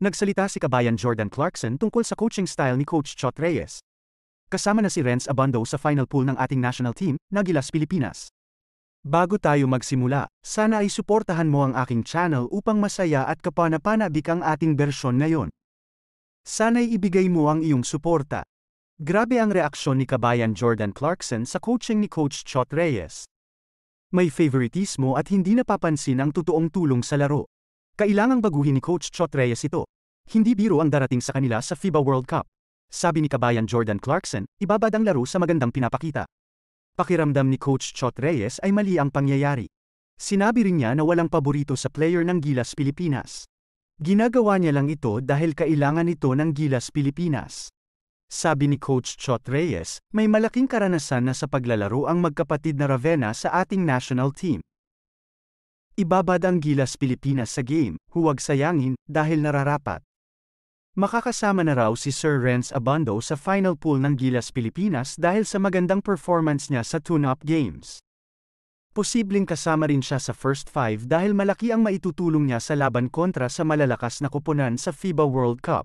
Nagsalita si kabayan Jordan Clarkson tungkol sa coaching style ni Coach Chot Reyes. Kasama na si Renz Abando sa final pool ng ating national team, Nagilas Pilipinas. Bago tayo magsimula, sana ay suportahan mo ang aking channel upang masaya at kapanapanabik ang ating bersyon ngayon. Sana'y ibigay mo ang iyong suporta. Grabe ang reaksyon ni kabayan Jordan Clarkson sa coaching ni Coach Chot Reyes. May favoritismo at hindi napapansin ang totoong tulong sa laro. Kailangang baguhin ni Coach Chot Reyes ito. Hindi biro ang darating sa kanila sa FIBA World Cup. Sabi ni kabayan Jordan Clarkson, ibabad ang laro sa magandang pinapakita. Pakiramdam ni Coach Chot Reyes ay mali ang pangyayari. Sinabi rin niya na walang paborito sa player ng Gilas Pilipinas. Ginagawa niya lang ito dahil kailangan ito ng Gilas Pilipinas. Sabi ni Coach Chot Reyes, may malaking karanasan na sa paglalaro ang magkapatid na Ravena sa ating national team. Ibabad ang Gilas Pilipinas sa game, huwag sayangin, dahil nararapat. Makakasama na raw si Sir Renz Abando sa final pool ng Gilas Pilipinas dahil sa magandang performance niya sa tune-up games. Posibleng kasama rin siya sa first five dahil malaki ang maitutulong niya sa laban kontra sa malalakas na koponan sa FIBA World Cup.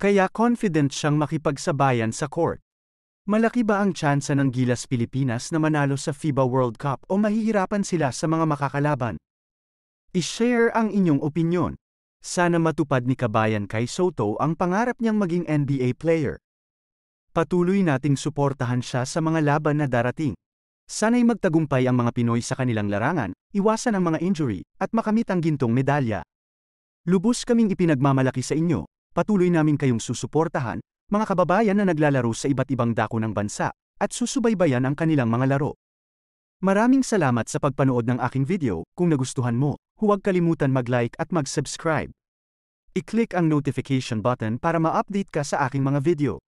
Kaya confident siyang makipagsabayan sa court. Malaki ba ang tsansa ng Gilas Pilipinas na manalo sa FIBA World Cup o mahihirapan sila sa mga makakalaban? I-share ang inyong opinyon. Sana matupad ni Kabayan Kai Soto ang pangarap niyang maging NBA player. Patuloy nating suportahan siya sa mga laban na darating. Sana'y magtagumpay ang mga Pinoy sa kanilang larangan, iwasan ang mga injury, at makamit ang gintong medalya. Lubos kaming ipinagmamalaki sa inyo, patuloy namin kayong susuportahan, mga kababayan na naglalaro sa iba't ibang dako ng bansa, at susubaybayan ang kanilang mga laro. Maraming salamat sa pagpanood ng aking video, kung nagustuhan mo, huwag kalimutan mag-like at mag-subscribe. I-click ang notification button para ma-update ka sa aking mga video.